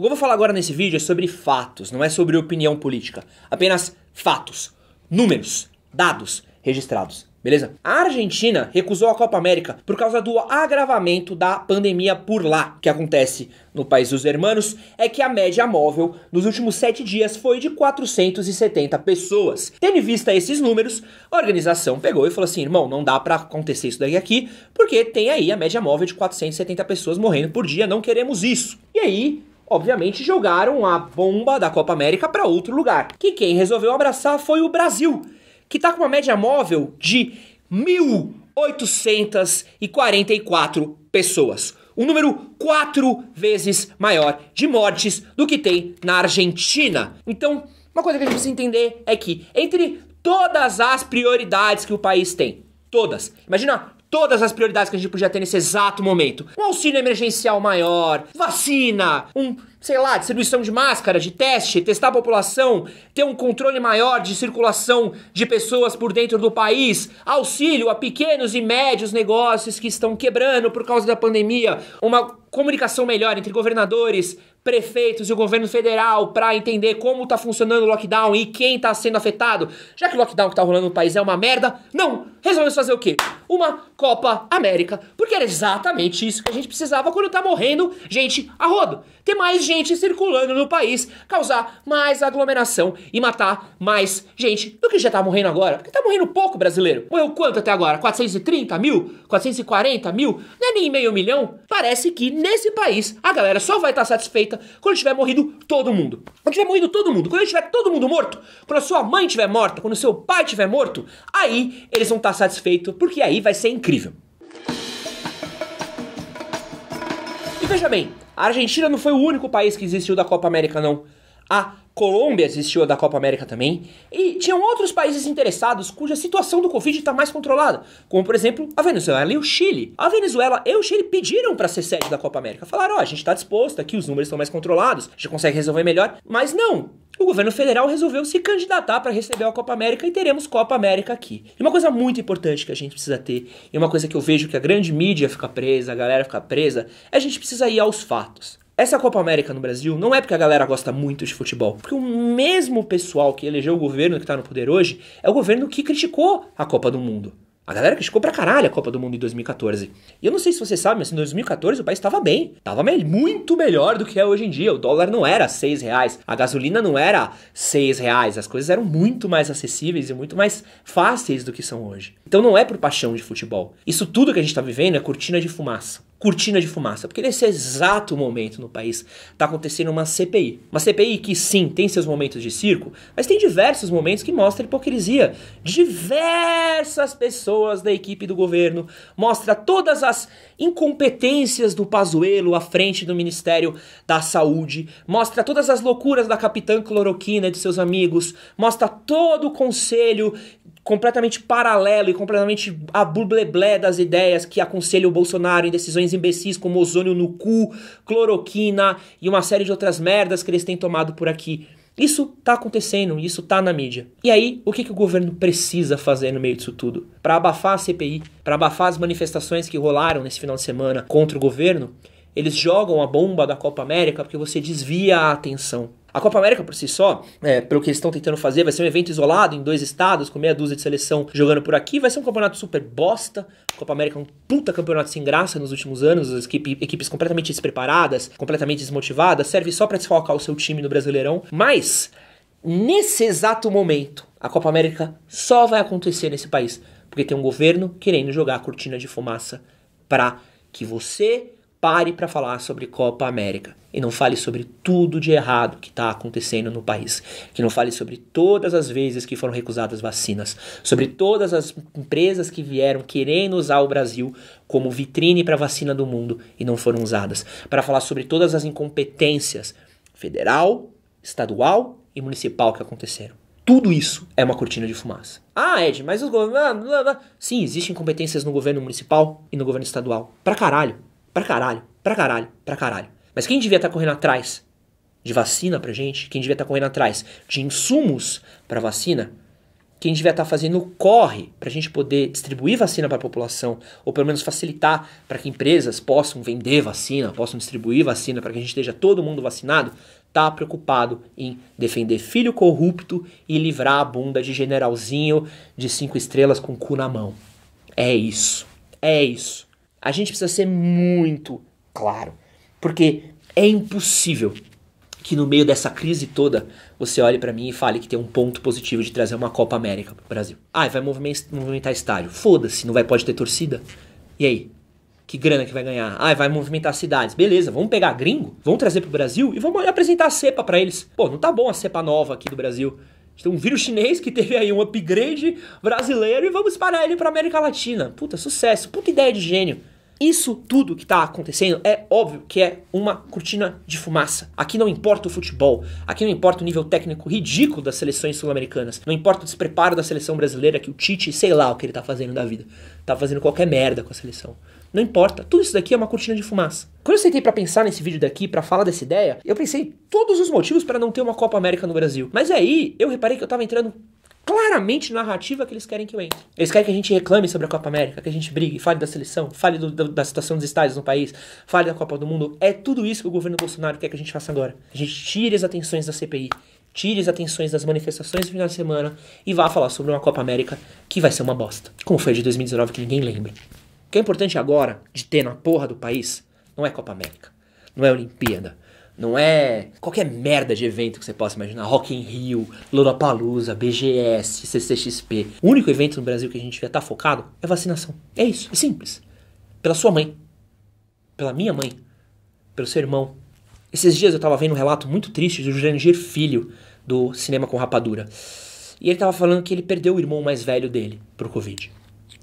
O que eu vou falar agora nesse vídeo é sobre fatos, não é sobre opinião política. Apenas fatos, números, dados registrados. Beleza? A Argentina recusou a Copa América por causa do agravamento da pandemia por lá. que acontece no país dos hermanos é que a média móvel nos últimos sete dias foi de 470 pessoas. Tendo em vista esses números, a organização pegou e falou assim: irmão, não dá para acontecer isso daí aqui, porque tem aí a média móvel de 470 pessoas morrendo por dia, não queremos isso. E aí, obviamente jogaram a bomba da Copa América para outro lugar. Que quem resolveu abraçar foi o Brasil, que está com uma média móvel de 1.844 pessoas. Um número quatro vezes maior de mortes do que tem na Argentina. Então, uma coisa que a gente precisa entender é que, entre todas as prioridades que o país tem, todas, imagina todas as prioridades que a gente podia ter nesse exato momento. Um auxílio emergencial maior, vacina, um sei lá, distribuição de máscara, de teste, testar a população, ter um controle maior de circulação de pessoas por dentro do país, auxílio a pequenos e médios negócios que estão quebrando por causa da pandemia, uma comunicação melhor entre governadores, prefeitos e o governo federal para entender como está funcionando o lockdown e quem está sendo afetado. Já que o lockdown que está rolando no país é uma merda, não! Resolvemos fazer o quê? Uma Copa América. Porque era exatamente isso que a gente precisava quando tá morrendo gente a rodo. Ter mais gente circulando no país, causar mais aglomeração e matar mais gente do que já tá morrendo agora. Porque tá morrendo pouco brasileiro. Morreu quanto até agora? 430 mil? 440 mil? Não é nem meio milhão? Parece que nesse país a galera só vai estar tá satisfeita quando tiver morrido todo mundo. Quando tiver morrido todo mundo, quando tiver todo mundo morto, quando a sua mãe tiver morta, quando seu pai tiver morto, aí eles vão estar tá satisfeitos, porque aí vai ser incrível. E veja bem, a Argentina não foi o único país que existiu da Copa América, não. A Colômbia existiu da Copa América também. E tinham outros países interessados cuja situação do Covid está mais controlada, como por exemplo a Venezuela e o Chile. A Venezuela e o Chile pediram para ser sede da Copa América. Falaram: ó, oh, a gente está disposto, aqui os números estão mais controlados, a gente consegue resolver melhor. Mas não, o governo federal resolveu se candidatar para receber a Copa América e teremos Copa América aqui. E uma coisa muito importante que a gente precisa ter, e uma coisa que eu vejo que a grande mídia fica presa, a galera fica presa, é a gente precisa ir aos fatos. Essa Copa América no Brasil não é porque a galera gosta muito de futebol, porque o mesmo pessoal que elegeu o governo que está no poder hoje é o governo que criticou a Copa do Mundo. A galera criticou pra caralho a Copa do Mundo de 2014. E eu não sei se vocês sabem, mas em 2014 o país estava bem. Tava me muito melhor do que é hoje em dia. O dólar não era 6 reais, a gasolina não era 6 reais. As coisas eram muito mais acessíveis e muito mais fáceis do que são hoje. Então não é por paixão de futebol. Isso tudo que a gente tá vivendo é cortina de fumaça cortina de fumaça, porque nesse exato momento no país está acontecendo uma CPI. Uma CPI que sim, tem seus momentos de circo, mas tem diversos momentos que mostra a hipocrisia diversas pessoas da equipe do governo, mostra todas as incompetências do Pazuello à frente do Ministério da Saúde, mostra todas as loucuras da capitã cloroquina e de seus amigos, mostra todo o conselho completamente paralelo e completamente a abubleblé das ideias que aconselha o Bolsonaro em decisões imbecis como ozônio no cu, cloroquina e uma série de outras merdas que eles têm tomado por aqui. Isso tá acontecendo, isso tá na mídia. E aí, o que, que o governo precisa fazer no meio disso tudo? Para abafar a CPI, para abafar as manifestações que rolaram nesse final de semana contra o governo, eles jogam a bomba da Copa América porque você desvia a atenção. A Copa América por si só, é, pelo que eles estão tentando fazer, vai ser um evento isolado em dois estados, com meia dúzia de seleção jogando por aqui. Vai ser um campeonato super bosta. A Copa América é um puta campeonato sem graça nos últimos anos. As equipe, equipes completamente despreparadas, completamente desmotivadas. Serve só para desfalcar o seu time no Brasileirão. Mas, nesse exato momento, a Copa América só vai acontecer nesse país. Porque tem um governo querendo jogar a cortina de fumaça para que você pare para falar sobre Copa América e não fale sobre tudo de errado que está acontecendo no país, que não fale sobre todas as vezes que foram recusadas vacinas, sobre todas as empresas que vieram querendo usar o Brasil como vitrine para vacina do mundo e não foram usadas, para falar sobre todas as incompetências federal, estadual e municipal que aconteceram. Tudo isso é uma cortina de fumaça. Ah, Ed, mas os governos. Ah, Sim, existem incompetências no governo municipal e no governo estadual. Pra caralho. Pra caralho, pra caralho, pra caralho. Mas quem devia estar tá correndo atrás de vacina pra gente? Quem devia estar tá correndo atrás de insumos para vacina? Quem devia estar tá fazendo corre para a gente poder distribuir vacina para a população, ou pelo menos facilitar para que empresas possam vender vacina, possam distribuir vacina, para que a gente esteja todo mundo vacinado, tá preocupado em defender filho corrupto e livrar a bunda de generalzinho de cinco estrelas com cu na mão. É isso. É isso. A gente precisa ser muito claro, porque é impossível que no meio dessa crise toda você olhe para mim e fale que tem um ponto positivo de trazer uma Copa América pro Brasil. Ah, vai movimentar estádio. Foda-se, não vai pode ter torcida. E aí? Que grana que vai ganhar? Ah, vai movimentar cidades. Beleza, vamos pegar gringo, vamos trazer pro Brasil e vamos apresentar a cepa para eles. Pô, não tá bom a cepa nova aqui do Brasil tem um vírus chinês que teve aí um upgrade brasileiro e vamos espalhar ele para América Latina. Puta, sucesso, puta ideia de gênio. Isso tudo que está acontecendo é óbvio que é uma cortina de fumaça. Aqui não importa o futebol, aqui não importa o nível técnico ridículo das seleções sul-americanas, não importa o despreparo da seleção brasileira que o Tite, sei lá o que ele está fazendo da vida, está fazendo qualquer merda com a seleção. Não importa. Tudo isso daqui é uma cortina de fumaça. Quando eu sentei para pensar nesse vídeo daqui, para falar dessa ideia, eu pensei todos os motivos para não ter uma Copa América no Brasil. Mas é aí eu reparei que eu tava entrando claramente na narrativa que eles querem que eu entre. Eles querem que a gente reclame sobre a Copa América, que a gente brigue, fale da seleção, fale do, do, da situação dos estádios no país, fale da Copa do Mundo. É tudo isso que o governo Bolsonaro quer que a gente faça agora. A gente tire as atenções da CPI, tire as atenções das manifestações do final de semana e vá falar sobre uma Copa América que vai ser uma bosta. Como foi a de 2019 que ninguém lembra. O que é importante agora de ter na porra do país não é Copa América, não é Olimpíada, não é qualquer merda de evento que você possa imaginar. Rock in Rio, Lollapalooza, BGS, CCXP. O único evento no Brasil que a gente devia estar tá focado é vacinação. É isso, é simples. Pela sua mãe, pela minha mãe, pelo seu irmão. Esses dias eu estava vendo um relato muito triste do Jandir Filho, do Cinema com Rapadura. E ele estava falando que ele perdeu o irmão mais velho dele pro Covid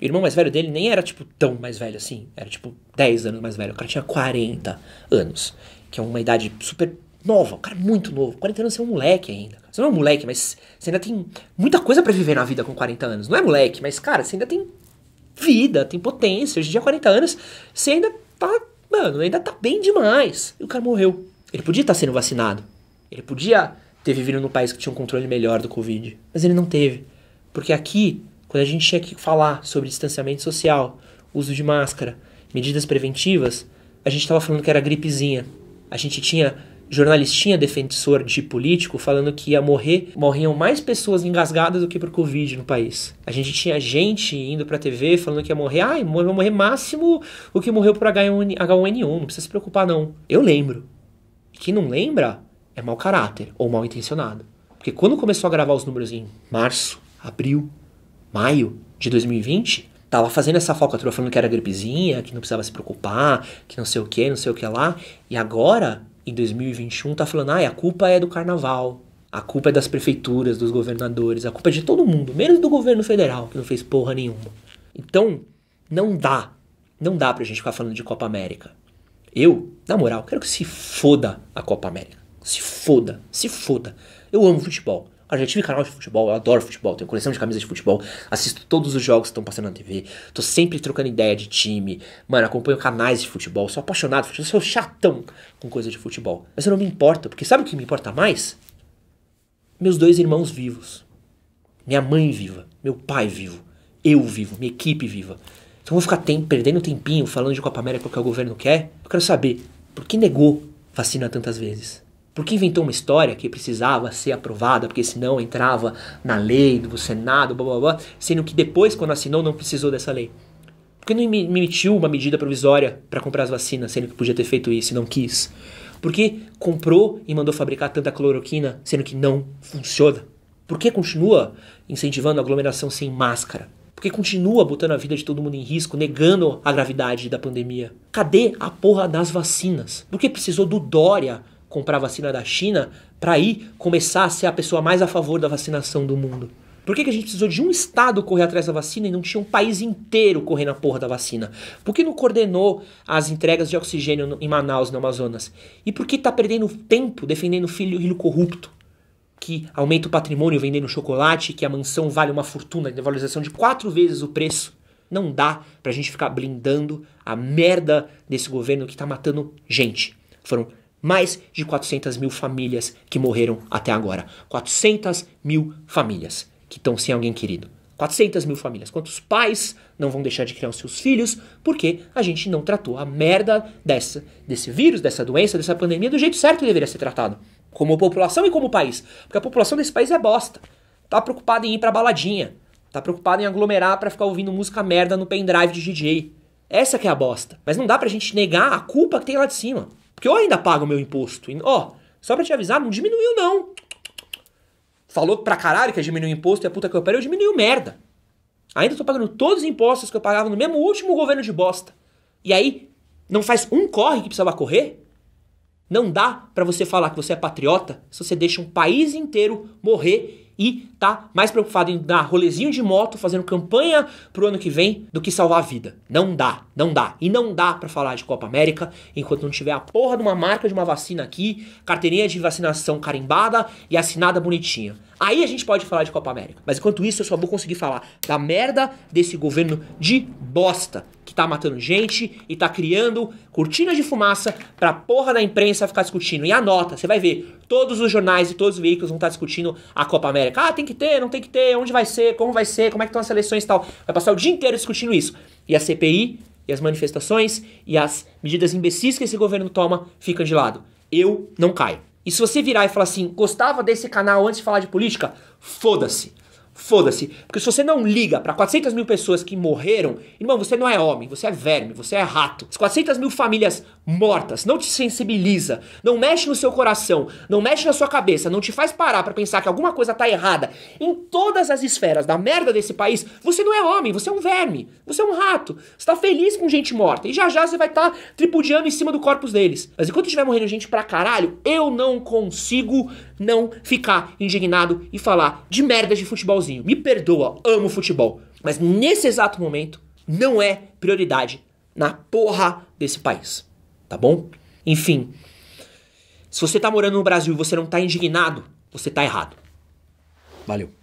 o irmão mais velho dele nem era, tipo, tão mais velho assim. Era, tipo, 10 anos mais velho. O cara tinha 40 anos, que é uma idade super nova. O cara é muito novo. 40 anos você é um moleque ainda. Você não é um moleque, mas você ainda tem muita coisa para viver na vida com 40 anos. Não é moleque, mas, cara, você ainda tem vida, tem potência. Hoje em dia, 40 anos, você ainda tá, mano, ainda tá bem demais. E o cara morreu. Ele podia estar tá sendo vacinado. Ele podia ter vivido num país que tinha um controle melhor do Covid. Mas ele não teve. Porque aqui quando a gente tinha que falar sobre distanciamento social, uso de máscara, medidas preventivas, a gente estava falando que era gripezinha. A gente tinha jornalistinha defensor de político falando que ia morrer, morriam mais pessoas engasgadas do que por Covid no país. A gente tinha gente indo pra TV falando que ia morrer, ai, vai morrer máximo o que morreu por H1N1, H1N1, não precisa se preocupar não. Eu lembro. Quem não lembra é mau caráter ou mal intencionado. Porque quando começou a gravar os números em março, abril, maio de 2020, tava fazendo essa falcatrua falando que era gripezinha, que não precisava se preocupar, que não sei o que, não sei o que lá. E agora, em 2021, tá falando, ah, a culpa é do carnaval, a culpa é das prefeituras, dos governadores, a culpa é de todo mundo, menos do governo federal, que não fez porra nenhuma. Então, não dá, não dá pra gente ficar falando de Copa América. Eu, na moral, quero que se foda a Copa América. Se foda, se foda. Eu amo futebol. Cara, já tive canal de futebol, eu adoro futebol, tenho coleção de camisas de futebol, assisto todos os jogos que estão passando na TV, tô sempre trocando ideia de time, mano, acompanho canais de futebol, sou apaixonado por futebol, sou chatão com coisa de futebol. Mas eu não me importo, porque sabe o que me importa mais? Meus dois irmãos vivos. Minha mãe viva, meu pai vivo, eu vivo, minha equipe viva. Então eu vou ficar tempo, perdendo tempinho falando de Copa América porque o governo quer? Eu quero saber, por que negou vacina tantas vezes? Porque inventou uma história que precisava ser aprovada, porque senão entrava na lei do Senado, blá blá blá, sendo que depois, quando assinou, não precisou dessa lei. Porque não emitiu uma medida provisória para comprar as vacinas, sendo que podia ter feito isso e não quis. Porque comprou e mandou fabricar tanta cloroquina, sendo que não funciona. Por que continua incentivando a aglomeração sem máscara? Por que continua botando a vida de todo mundo em risco, negando a gravidade da pandemia? Cadê a porra das vacinas? Por que precisou do Dória comprar vacina da China para ir começar a ser a pessoa mais a favor da vacinação do mundo? Por que, que a gente precisou de um estado correr atrás da vacina e não tinha um país inteiro correndo a porra da vacina? Por que não coordenou as entregas de oxigênio em Manaus, no Amazonas? E por que tá perdendo tempo defendendo filho, rio corrupto? Que aumenta o patrimônio vendendo chocolate, que a mansão vale uma fortuna, de valorização de quatro vezes o preço. Não dá pra gente ficar blindando a merda desse governo que tá matando gente. Foram mais de 400 mil famílias que morreram até agora. 400 mil famílias que estão sem alguém querido. 400 mil famílias. Quantos pais não vão deixar de criar os seus filhos porque a gente não tratou a merda dessa, desse vírus, dessa doença, dessa pandemia do jeito certo que deveria ser tratado? Como população e como país. Porque a população desse país é bosta. Tá preocupada em ir pra baladinha. Tá preocupada em aglomerar para ficar ouvindo música merda no pendrive de DJ. Essa que é a bosta. Mas não dá pra gente negar a culpa que tem lá de cima. Porque eu ainda pago o meu imposto. Ó, oh, só pra te avisar, não diminuiu não. Falou pra caralho que diminuiu o imposto e a puta que eu eu diminuiu merda. Ainda tô pagando todos os impostos que eu pagava no mesmo último governo de bosta. E aí, não faz um corre que precisava correr? Não dá para você falar que você é patriota se você deixa um país inteiro morrer e tá mais preocupado em dar rolezinho de moto, fazendo campanha pro ano que vem, do que salvar a vida. Não dá, não dá. E não dá para falar de Copa América enquanto não tiver a porra de uma marca de uma vacina aqui, carteirinha de vacinação carimbada e assinada bonitinha. Aí a gente pode falar de Copa América. Mas enquanto isso, eu só vou conseguir falar da merda desse governo de bosta que tá matando gente e tá criando cortinas de fumaça pra porra da imprensa ficar discutindo. E anota, você vai ver, todos os jornais e todos os veículos vão estar tá discutindo a Copa América. Ah, tem que que ter, não tem que ter, onde vai ser, como vai ser, como é que estão as eleições e tal. Vai passar o dia inteiro discutindo isso. E a CPI, e as manifestações, e as medidas imbecis que esse governo toma ficam de lado. Eu não caio. E se você virar e falar assim, gostava desse canal antes de falar de política, foda-se. Foda-se. Porque se você não liga para 400 mil pessoas que morreram, irmão, você não é homem, você é verme, você é rato. As 400 mil famílias mortas não te sensibiliza, não mexe no seu coração, não mexe na sua cabeça, não te faz parar para pensar que alguma coisa tá errada em todas as esferas da merda desse país, você não é homem, você é um verme, você é um rato. Você tá feliz com gente morta e já já você vai estar tá tripudiando em cima do corpo deles. Mas enquanto estiver morrendo gente pra caralho, eu não consigo não ficar indignado e falar de merdas de futebolzinho. Me perdoa, amo futebol. Mas nesse exato momento, não é prioridade na porra desse país. Tá bom? Enfim. Se você tá morando no Brasil e você não tá indignado, você tá errado. Valeu.